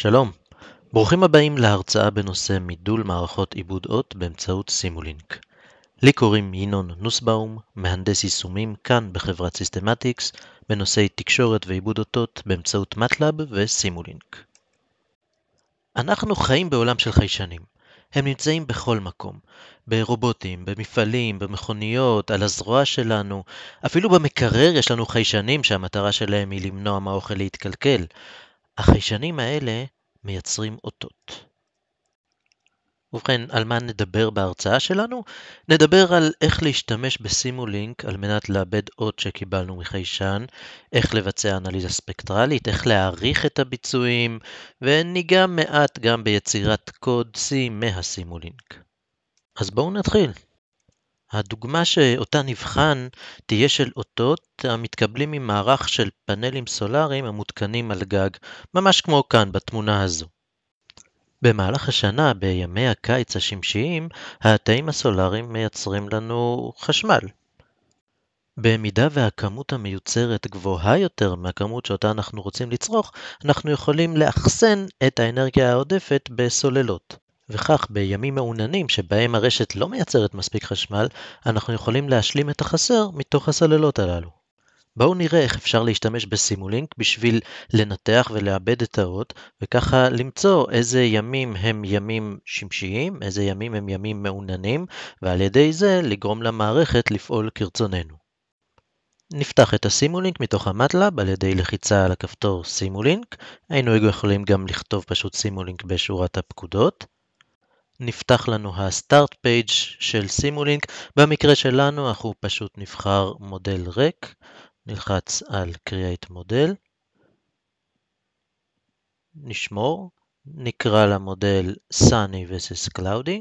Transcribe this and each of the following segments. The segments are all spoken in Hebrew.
שלום, ברוכים הבאים להרצאה בנושא מידול מערכות עיבוד אות באמצעות סימולינק. לי קוראים ינון נוסבאום, מהנדס יישומים כאן בחברת סיסטמטיקס, בנושאי תקשורת ועיבוד אותות באמצעות מטלאב וסימולינק. אנחנו חיים בעולם של חיישנים. הם נמצאים בכל מקום, ברובוטים, במפעלים, במכוניות, על הזרוע שלנו, אפילו במקרר יש לנו חיישנים שהמטרה שלהם היא למנוע מהאוכל להתקלקל. החיישנים האלה מייצרים אותות. ובכן, על מה נדבר בהרצאה שלנו? נדבר על איך להשתמש בסימולינק על מנת לאבד אות שקיבלנו מחיישן, איך לבצע אנליזה ספקטרלית, איך להעריך את הביצועים, וניגע מעט גם ביצירת קוד C מהסימולינק. אז בואו נתחיל. הדוגמה שאותה נבחן תהיה של אותות המתקבלים ממערך של פאנלים סולאריים המותקנים על גג, ממש כמו כאן בתמונה הזו. במהלך השנה, בימי הקיץ השמשיים, התאים הסולאריים מייצרים לנו חשמל. במידה והכמות המיוצרת גבוהה יותר מהכמות שאותה אנחנו רוצים לצרוך, אנחנו יכולים לאחסן את האנרגיה העודפת בסוללות. וכך בימים מעוננים שבהם הרשת לא מייצרת מספיק חשמל, אנחנו יכולים להשלים את החסר מתוך הסוללות הללו. בואו נראה איך אפשר להשתמש בסימולינק בשביל לנתח ולעבד את האות, וככה למצוא איזה ימים הם ימים שמשיים, איזה ימים הם ימים מעוננים, ועל ידי זה לגרום למערכת לפעול כרצוננו. נפתח את הסימולינק מתוך המטלאב על ידי לחיצה על הכפתור סימולינק, היינו יכולים גם לכתוב פשוט סימולינק בשורת הפקודות. נפתח לנו ה-Start Page של סימולינק. במקרה שלנו אנחנו פשוט נבחר מודל ריק, נלחץ על Create מודל, נשמור, נקרא למודל Sunny vs Cloudy,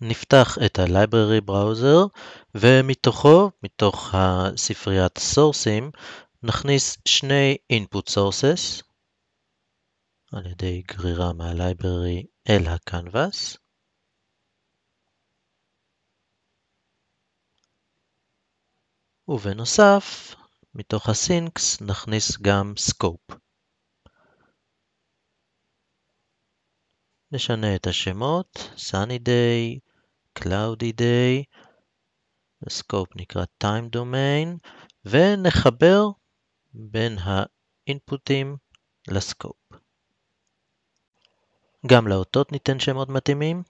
נפתח את ה-Library Browser ומתוכו, מתוך הספריית סורסים, נכניס שני input sources על ידי גרירה מהלייברי אל ה ובנוסף, מתוך הסינקס נכניס גם סקופ. נשנה את השמות, sunny day, cloudy day, הסקופ נקרא time domain, ונחבר בין האינפוטים לסקופ. גם לאותות ניתן שמות מתאימים,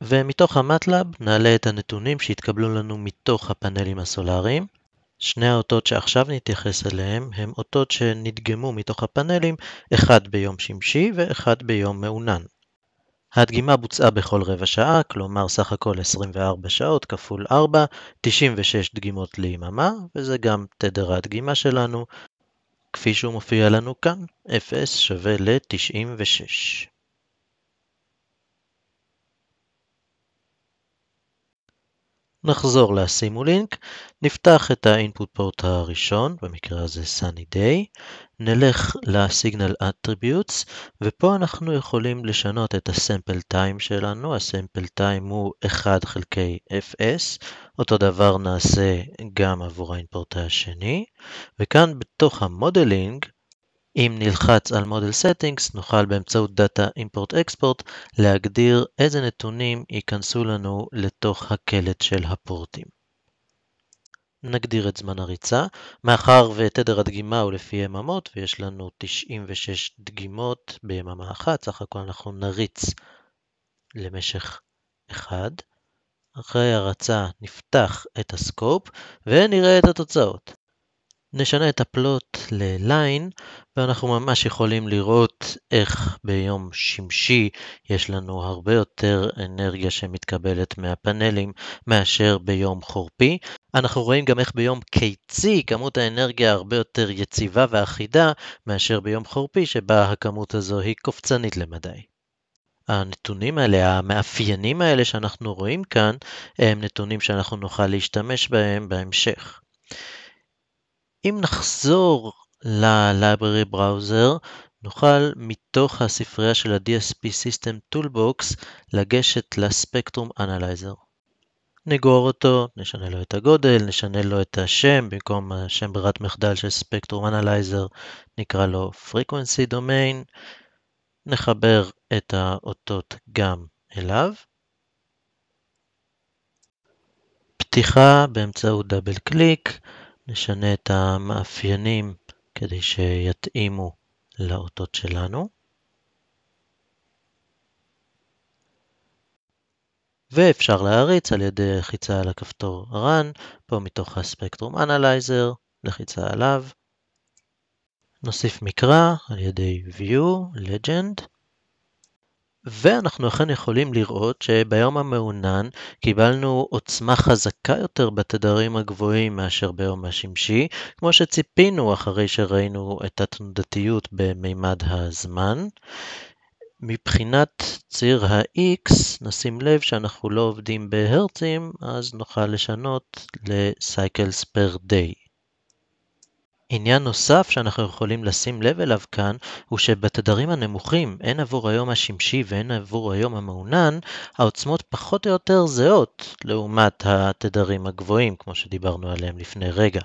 ומתוך המטלאב נעלה את הנתונים שהתקבלו לנו מתוך הפאנלים הסולאריים. שני האותות שעכשיו נתייחס אליהם הם אותות שנדגמו מתוך הפאנלים, אחד ביום שמשי ואחד ביום מעונן. הדגימה בוצעה בכל רבע שעה, כלומר סך הכל 24 שעות כפול 4, 96 דגימות ליממה, וזה גם תדר הדגימה שלנו, כפי שהוא מופיע לנו כאן, 0 שווה ל-96. נחזור לסימולינק, נפתח את האינפוט פורט הראשון, במקרה הזה sunny day, נלך לסיגנל אטריביוטס, ופה אנחנו יכולים לשנות את הסמפל טיים שלנו, הסמפל טיים הוא 1 חלקי fs, אותו דבר נעשה גם עבור האינפורט השני, וכאן בתוך המודלינג אם נלחץ על Model Settings, נוכל באמצעות Data Import-Export להגדיר איזה נתונים ייכנסו לנו לתוך הקלט של הפורטים. נגדיר את זמן הריצה. מאחר ותדר הדגימה הוא לפי יממות, ויש לנו 96 דגימות ביממה אחת, סך הכל אנחנו נריץ למשך 1. אחרי הרצה נפתח את הסקופ ונראה את התוצאות. נשנה את הפלוט לליין, ואנחנו ממש יכולים לראות איך ביום שמשי יש לנו הרבה יותר אנרגיה שמתקבלת מהפאנלים מאשר ביום חורפי. אנחנו רואים גם איך ביום קיצי כמות האנרגיה הרבה יותר יציבה ואחידה מאשר ביום חורפי שבה הכמות הזו היא קופצנית למדי. הנתונים האלה, המאפיינים האלה שאנחנו רואים כאן, הם נתונים שאנחנו נוכל להשתמש בהם בהמשך. אם נחזור ל-Library Browser, נוכל מתוך הספרייה של ה-DSP System Toolbox לגשת לספקטרום אנלייזר. נגור אותו, נשנה לו את הגודל, נשנה לו את השם, במקום השם ברירת מחדל של ספקטרום אנלייזר נקרא לו Frequency Domain, נחבר את האותות גם אליו. פתיחה באמצעות דאבל קליק, נשנה את המאפיינים כדי שיתאימו לאותות שלנו. ואפשר להריץ על ידי לחיצה על הכפתור run, פה מתוך הספקטרום אנלייזר, לחיצה עליו. נוסיף מקרא על ידי view, legend. ואנחנו אכן יכולים לראות שביום המעונן קיבלנו עוצמה חזקה יותר בתדרים הגבוהים מאשר ביום השמשי, כמו שציפינו אחרי שראינו את התנודתיות במימד הזמן. מבחינת ציר ה-X, נשים לב שאנחנו לא עובדים בהרצים, אז נוכל לשנות ל-Cycles per day. עניין נוסף שאנחנו יכולים לשים לב אליו כאן, הוא שבתדרים הנמוכים, הן עבור היום השמשי והן עבור היום המעונן, העוצמות פחות או יותר זהות לעומת התדרים הגבוהים, כמו שדיברנו עליהם לפני רגע.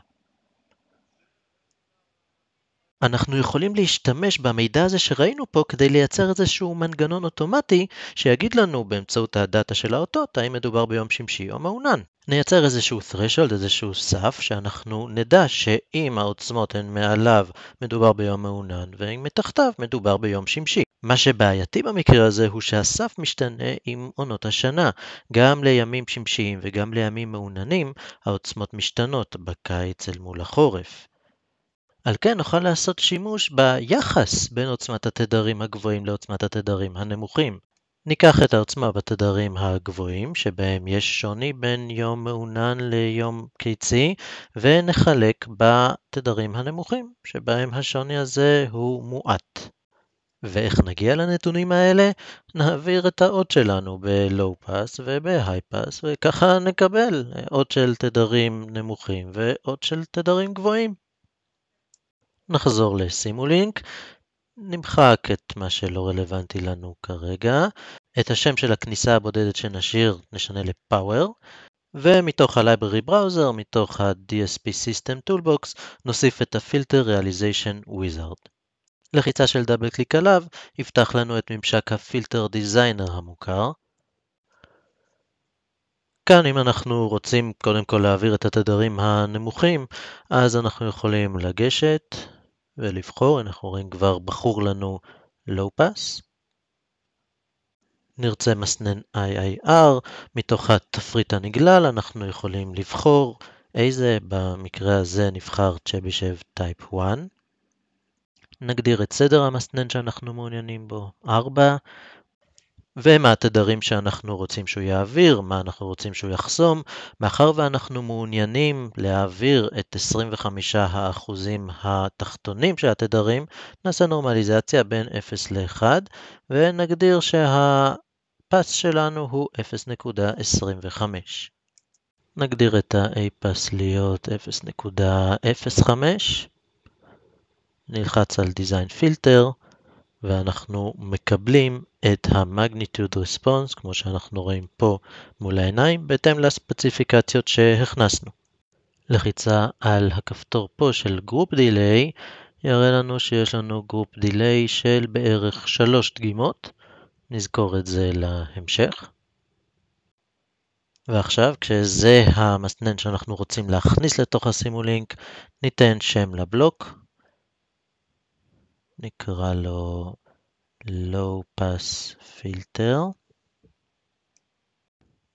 אנחנו יכולים להשתמש במידע הזה שראינו פה כדי לייצר איזשהו מנגנון אוטומטי שיגיד לנו באמצעות הדאטה של האותות האם מדובר ביום שמשי או מעונן. נייצר איזשהו threshold, איזשהו סף, שאנחנו נדע שאם העוצמות הן מעליו מדובר ביום מעונן, ואם מתחתיו מדובר ביום שמשי. מה שבעייתי במקרה הזה הוא שהסף משתנה עם עונות השנה. גם לימים שמשיים וגם לימים מעוננים, העוצמות משתנות בקיץ אל מול החורף. על כן נוכל לעשות שימוש ביחס בין עוצמת התדרים הגבוהים לעוצמת התדרים הנמוכים. ניקח את העוצמה בתדרים הגבוהים, שבהם יש שוני בין יום מעונן ליום קיצי, ונחלק בתדרים הנמוכים, שבהם השוני הזה הוא מועט. ואיך נגיע לנתונים האלה? נעביר את האות שלנו ב-Low Pass וב-High Pass, וככה נקבל אות של תדרים נמוכים ואות של תדרים גבוהים. נחזור לשימו לינק, נמחק את מה שלא רלוונטי לנו כרגע, את השם של הכניסה הבודדת שנשאיר נשנה ל-Power, ומתוך ה-Library Browser, מתוך ה-DSP System Toolbox, נוסיף את ה-Filter Realization Wizard. לחיצה של דאבל קליק עליו יפתח לנו את ממשק הפילטר דיזיינר המוכר. כאן אם אנחנו רוצים קודם כל להעביר את התדרים הנמוכים, אז אנחנו יכולים לגשת, ולבחור, אנחנו רואים כבר בחור לנו low pass. נרצה מסנן IIR, מתוך התפריט הנגלל אנחנו יכולים לבחור איזה, במקרה הזה נבחר צ'בישב טייפ 1. נגדיר את סדר המסנן שאנחנו מעוניינים בו, 4, ומה התדרים שאנחנו רוצים שהוא יעביר, מה אנחנו רוצים שהוא יחסום. מאחר ואנחנו מעוניינים להעביר את 25% התחתונים של התדרים, נעשה נורמליזציה בין 0 ל-1 ונגדיר שהפס שלנו הוא 0.25. נגדיר את ה apas להיות 0.05, נלחץ על Design Filter, ואנחנו מקבלים את ה-magnitude response, כמו שאנחנו רואים פה מול העיניים, בהתאם לספציפיקציות שהכנסנו. לחיצה על הכפתור פה של group delay יראה לנו שיש לנו group delay של בערך 3 דגימות, נזכור את זה להמשך. ועכשיו, כשזה המסנן שאנחנו רוצים להכניס לתוך הסימולינק, ניתן שם לבלוק, נקרא לו low pass filter.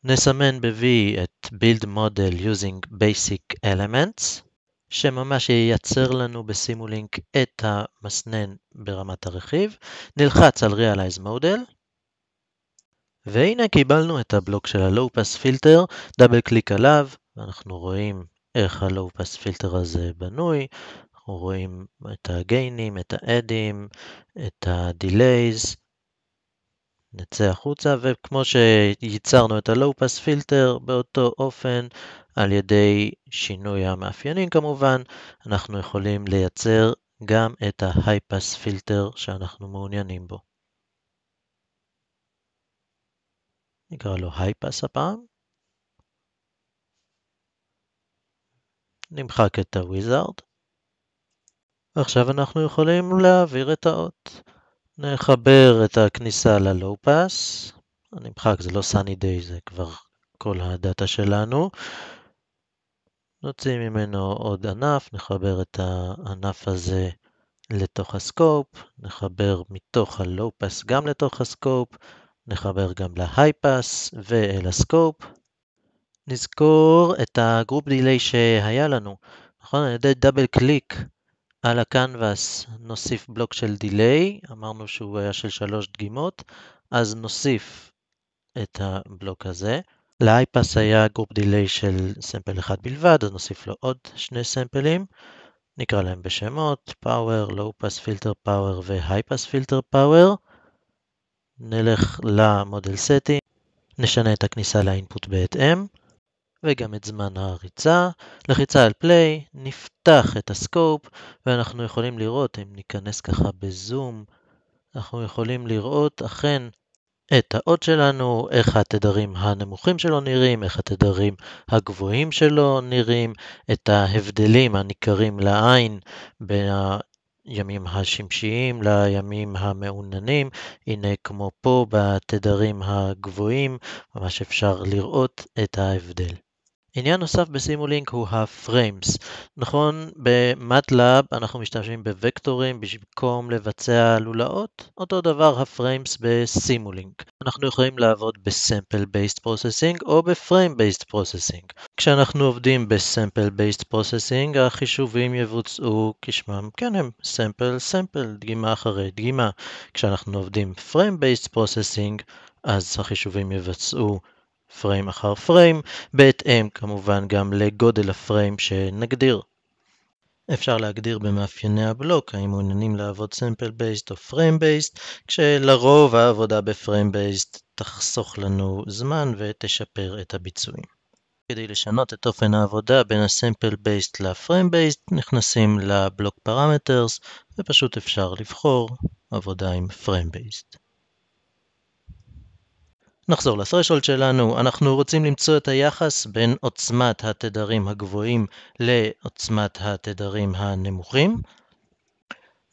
נסמן ב-V את build model using basic elements, שממש ייצר לנו בסימולינק את המסנן ברמת הרכיב. נלחץ על Realize Model, והנה קיבלנו את הבלוק של ה-Low Pass Filter, דאבל קליק עליו, ואנחנו רואים איך ה-Low Pass Filter הזה בנוי, אנחנו רואים את הגיינים, את האדים, את הדילייז, נצא החוצה, וכמו שייצרנו את הלואו פס פילטר באותו אופן, על ידי שינוי המאפיינים כמובן, אנחנו יכולים לייצר גם את ה פס פילטר שאנחנו מעוניינים בו. נקרא לו היי פס הפעם. נמחק את הוויזארד. עכשיו אנחנו יכולים להעביר את האות. נחבר את הכניסה ללואו פאס, מחק, זה לא sunny day, זה כבר כל הדאטה שלנו. נוציא ממנו עוד ענף, נחבר את הענף הזה לתוך הסקופ, נחבר מתוך הלואו פאס גם לתוך הסקופ, נחבר גם להיי פאס ואל הסקופ. נזכור את הגרופ דיליי שהיה לנו, נכון? על ידי דאבל קליק על הקנבס נוסיף בלוק של דיליי, אמרנו שהוא היה של שלוש דגימות, אז נוסיף את הבלוק הזה. לאייפס היה גרופ דיליי של סמפל אחד בלבד, אז נוסיף לו עוד שני סמפלים, נקרא להם בשמות, power, low pass filter power ו-high pass filter power. נלך למודל סטי, נשנה את הכניסה לאינפוט בהתאם. וגם את זמן הריצה. לחיצה על פליי, נפתח את הסקופ ואנחנו יכולים לראות, אם ניכנס ככה בזום, אנחנו יכולים לראות אכן את האות שלנו, איך התדרים הנמוכים שלו נראים, איך התדרים הגבוהים שלו נראים, את ההבדלים הניכרים לעין בין ימים השמשיים לימים המעוננים. הנה כמו פה בתדרים הגבוהים, ממש אפשר לראות את ההבדל. עניין נוסף בסימולינק הוא הפריימס. נכון, במטלאב אנחנו משתמשים בוקטורים במקום לבצע לולאות, אותו דבר הפריימס בסימולינק. אנחנו יכולים לעבוד בסמפל-בייסט פרוססינג או ב בייסט פרוססינג. כשאנחנו עובדים בסמפל-בייסט פרוססינג, החישובים יבוצעו כשמם כן הם, סמפל-סמפל, דגימה אחרי דגימה. כשאנחנו עובדים frame בייסט פרוססינג, אז החישובים יבצעו פריים אחר פריים, בהתאם כמובן גם לגודל הפריים שנגדיר. אפשר להגדיר במאפייני הבלוק האם מעוניינים לעבוד סמפל בייסט או פריים בייסט, כשלרוב העבודה בפריים בייסט תחסוך לנו זמן ותשפר את הביצועים. כדי לשנות את אופן העבודה בין הסמפל בייסט לפריים בייסט, נכנסים לבלוק פרמטרס ופשוט אפשר לבחור עבודה עם פריים בייסט. נחזור ל שלנו, אנחנו רוצים למצוא את היחס בין עוצמת התדרים הגבוהים לעוצמת התדרים הנמוכים.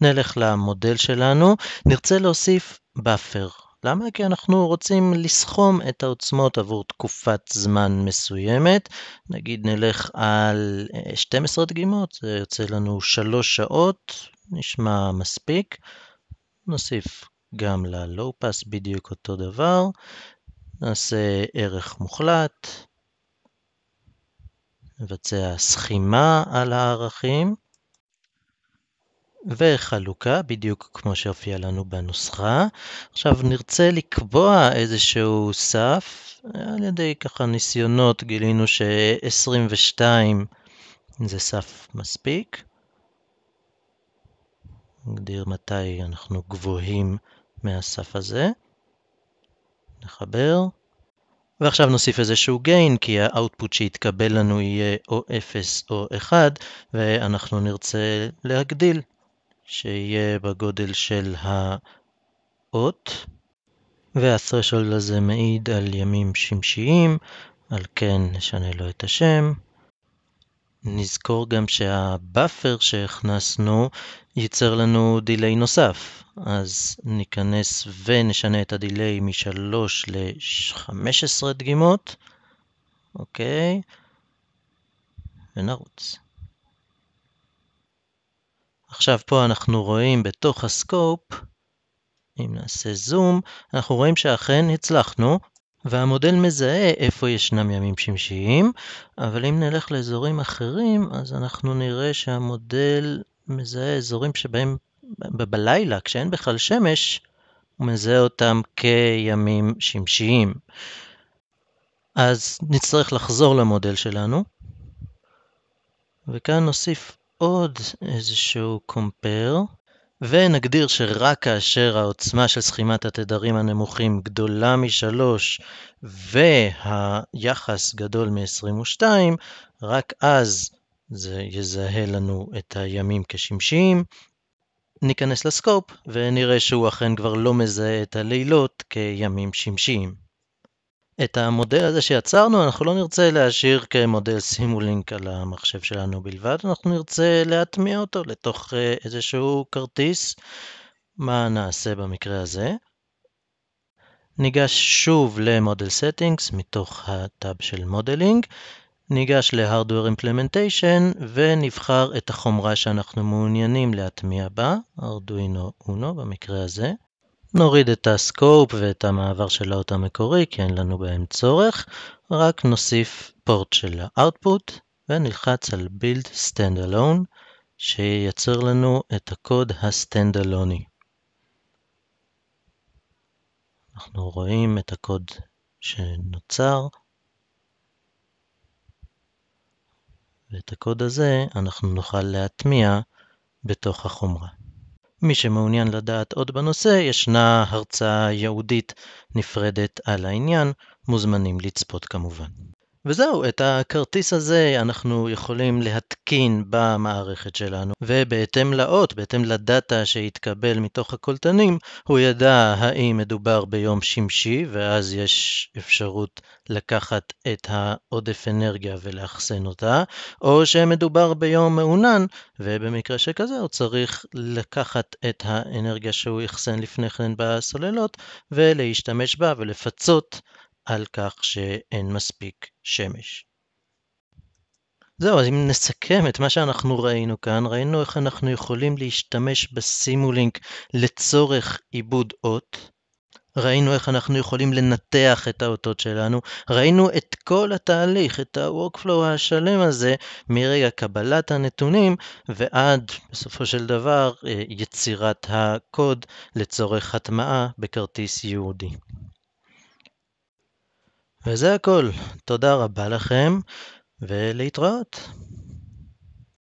נלך למודל שלנו, נרצה להוסיף באפר. למה? כי אנחנו רוצים לסכום את העוצמות עבור תקופת זמן מסוימת. נגיד נלך על 12 אה, דגימות, זה יוצא לנו 3 שעות, נשמע מספיק. נוסיף גם ל-Low Pass בדיוק אותו דבר, נעשה ערך מוחלט, נבצע סכימה על הערכים, וחלוקה, בדיוק כמו שהופיע לנו בנוסחה. עכשיו נרצה לקבוע איזשהו סף, על ידי ככה ניסיונות גילינו ש-22 זה סף מספיק. נגדיר מתי אנחנו גבוהים מהסף הזה. נחבר, ועכשיו נוסיף איזשהו gain, כי ה-output שיתקבל לנו יהיה או 0 או 1, ואנחנו נרצה להגדיל, שיהיה בגודל של האות, וה-threshold הזה מעיד על ימים שמשיים, על כן נשנה לו את השם. נזכור גם שהבאפר שהכנסנו ייצר לנו דיליי נוסף. אז ניכנס ונשנה את הדיליי מ-3 ל-15 דגימות, אוקיי, ונרוץ. עכשיו פה אנחנו רואים בתוך הסקופ, אם נעשה זום, אנחנו רואים שאכן הצלחנו, והמודל מזהה איפה ישנם ימים שמשיים, אבל אם נלך לאזורים אחרים, אז אנחנו נראה שהמודל מזהה אזורים שבהם בלילה, כשאין בכלל שמש, הוא מזהה אותם כימים שמשיים. אז נצטרך לחזור למודל שלנו, וכאן נוסיף עוד איזשהו קומפר, ונגדיר שרק כאשר העוצמה של סכימת התדרים הנמוכים גדולה משלוש והיחס גדול מ-22, רק אז זה יזהה לנו את הימים כשמשיים. ניכנס לסקופ ונראה שהוא אכן כבר לא מזהה את הלילות כימים שמשיים. את המודל הזה שיצרנו אנחנו לא נרצה להשאיר כמודל סימולינק על המחשב שלנו בלבד, אנחנו נרצה להטמיע אותו לתוך אה, איזשהו כרטיס. מה נעשה במקרה הזה? ניגש שוב למודל סטינגס מתוך הטאב של מודלינג ניגש ל-Hardware Implementation ונבחר את החומרה שאנחנו מעוניינים להטמיע בה, Arduino Uno במקרה הזה. נוריד את הסקופ ואת המעבר של האות המקורי כי אין לנו בהם צורך, רק נוסיף פורט של ה-output ונלחץ על build standalone שייצר לנו את הקוד הסטנדלוני. אנחנו רואים את הקוד שנוצר. ואת הקוד הזה אנחנו נוכל להטמיע בתוך החומרה. מי שמעוניין לדעת עוד בנושא, ישנה הרצאה ייעודית נפרדת על העניין, מוזמנים לצפות כמובן. וזהו, את הכרטיס הזה אנחנו יכולים להתקין במערכת שלנו, ובהתאם לאות, בהתאם לדאטה שהתקבל מתוך הקולטנים, הוא ידע האם מדובר ביום שמשי, ואז יש אפשרות לקחת את העודף אנרגיה ולאחסן אותה, או שמדובר ביום מעונן, ובמקרה שכזה הוא צריך לקחת את האנרגיה שהוא אחסן לפני כן בסוללות, ולהשתמש בה ולפצות. על כך שאין מספיק שמש. זהו, אז אם נסכם את מה שאנחנו ראינו כאן, ראינו איך אנחנו יכולים להשתמש בסימולינק לצורך עיבוד אות, ראינו איך אנחנו יכולים לנתח את האותות שלנו, ראינו את כל התהליך, את ה-workflow השלם הזה, מרגע קבלת הנתונים ועד, בסופו של דבר, אה, יצירת הקוד לצורך הטמעה בכרטיס ייעודי. וזה הכל. תודה רבה לכם, ולהתראות.